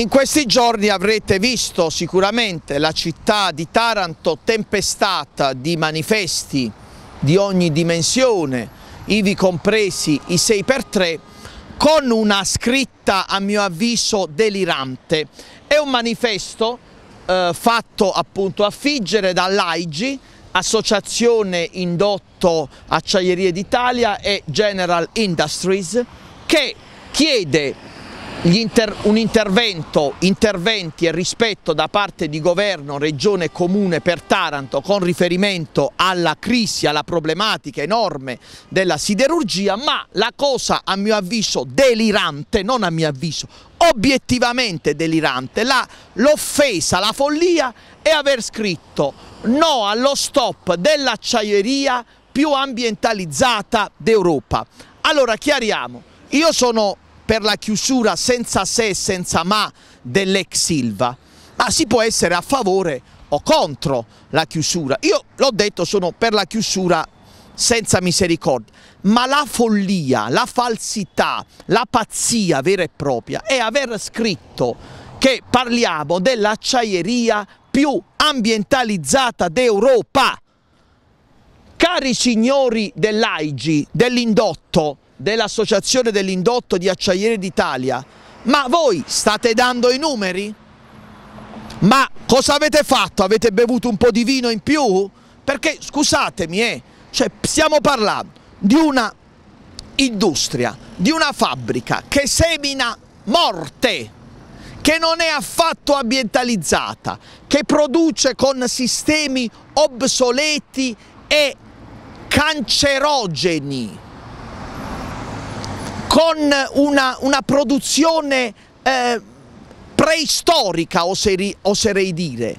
In questi giorni avrete visto sicuramente la città di Taranto tempestata di manifesti di ogni dimensione, ivi compresi i 6x3, con una scritta a mio avviso delirante. È un manifesto eh, fatto appunto a Figgere dall'AIGI, Associazione Indotto Acciaierie d'Italia e General Industries, che chiede Inter, un intervento, interventi e rispetto da parte di governo, regione e comune per Taranto con riferimento alla crisi, alla problematica enorme della siderurgia, ma la cosa a mio avviso delirante, non a mio avviso, obiettivamente delirante, l'offesa, la, la follia è aver scritto no allo stop dell'acciaieria più ambientalizzata d'Europa. Allora chiariamo, io sono per la chiusura senza se e senza ma dell'ex Silva, ma si può essere a favore o contro la chiusura. Io l'ho detto, sono per la chiusura senza misericordia, ma la follia, la falsità, la pazzia vera e propria è aver scritto che parliamo dell'acciaieria più ambientalizzata d'Europa. Cari signori dell'AIGI, dell'indotto, dell'Associazione dell'Indotto di Acciaieri d'Italia, ma voi state dando i numeri? Ma cosa avete fatto? Avete bevuto un po' di vino in più? Perché scusatemi, eh, cioè, stiamo parlando di una industria, di una fabbrica che semina morte, che non è affatto ambientalizzata, che produce con sistemi obsoleti e cancerogeni con una, una produzione eh, preistorica, oserei, oserei dire,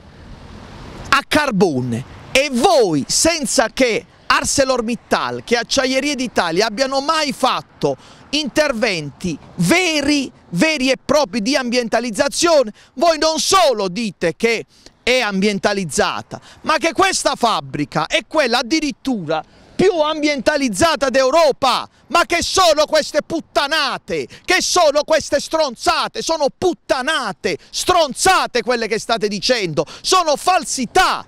a carbone. E voi, senza che ArcelorMittal, che Acciaierie d'Italia abbiano mai fatto interventi veri, veri e propri di ambientalizzazione, voi non solo dite che è ambientalizzata, ma che questa fabbrica è quella addirittura più ambientalizzata d'Europa. Ma che sono queste puttanate? Che sono queste stronzate? Sono puttanate, stronzate quelle che state dicendo, sono falsità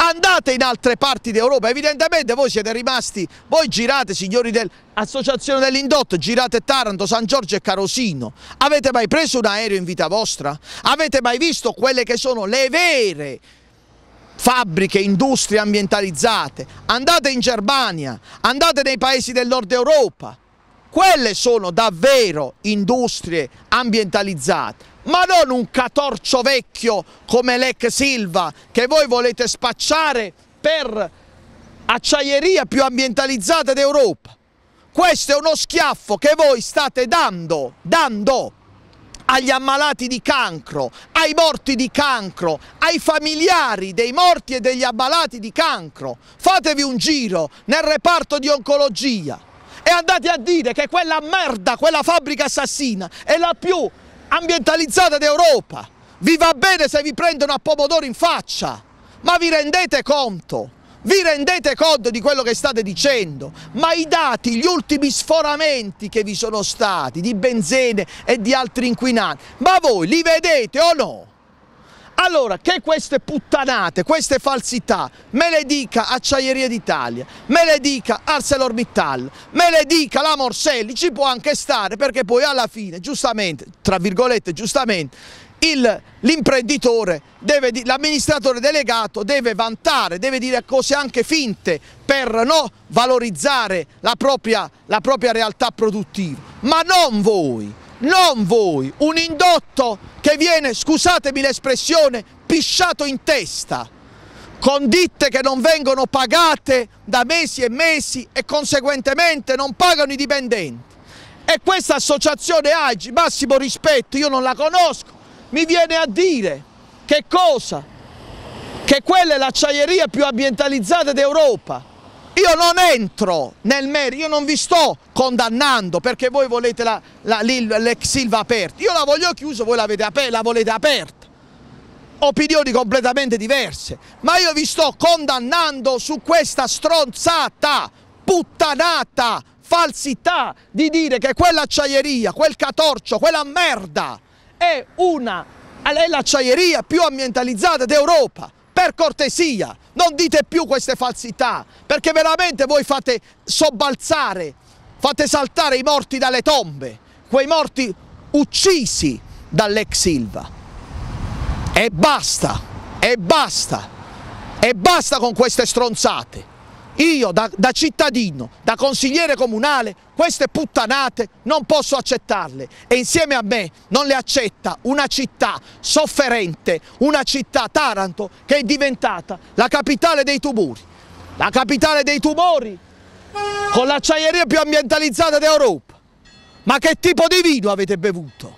andate in altre parti d'Europa, evidentemente voi siete rimasti, voi girate signori dell'Associazione dell'Indotto, girate Taranto, San Giorgio e Carosino, avete mai preso un aereo in vita vostra? Avete mai visto quelle che sono le vere fabbriche, industrie ambientalizzate, andate in Germania, andate nei paesi del nord Europa, quelle sono davvero industrie ambientalizzate, ma non un catorcio vecchio come l'ex Silva che voi volete spacciare per acciaieria più ambientalizzata d'Europa. Questo è uno schiaffo che voi state dando, dando agli ammalati di cancro, ai morti di cancro, ai familiari dei morti e degli ammalati di cancro. Fatevi un giro nel reparto di oncologia e andate a dire che quella merda, quella fabbrica assassina è la più ambientalizzata d'Europa. Vi va bene se vi prendono a pomodoro in faccia, ma vi rendete conto? Vi rendete conto di quello che state dicendo? Ma i dati, gli ultimi sforamenti che vi sono stati di benzene e di altri inquinanti, ma voi li vedete o no? Allora, che queste puttanate, queste falsità, me le dica Acciaieria d'Italia, me le dica ArcelorMittal, me le dica la Morselli, ci può anche stare perché poi alla fine, giustamente, tra virgolette, giustamente, l'imprenditore, l'amministratore delegato deve vantare, deve dire cose anche finte per no, valorizzare la propria, la propria realtà produttiva. Ma non voi, non voi, un indotto che viene, scusatemi l'espressione, pisciato in testa con ditte che non vengono pagate da mesi e mesi e conseguentemente non pagano i dipendenti. E questa associazione AGI, massimo rispetto, io non la conosco, mi viene a dire che cosa? Che quella è l'acciaieria più ambientalizzata d'Europa. Io non entro nel merito, io non vi sto condannando perché voi volete l'ex Silva aperta. Io la voglio chiusa, voi aper la volete aperta. Opinioni completamente diverse. Ma io vi sto condannando su questa stronzata, puttanata, falsità di dire che quell'acciaieria, quel catorcio, quella merda è una è l'acciaieria più ambientalizzata d'Europa. Per cortesia, non dite più queste falsità, perché veramente voi fate sobbalzare, fate saltare i morti dalle tombe, quei morti uccisi dall'ex Silva. E basta, e basta, e basta con queste stronzate. Io da, da, cittadino, da consigliere comunale, queste puttanate non posso accettarle e insieme a me non le accetta una città sofferente, una città Taranto che è diventata la capitale dei tumori, la capitale dei tumori con l'acciaieria più ambientalizzata d'Europa. Ma che tipo di vino avete bevuto?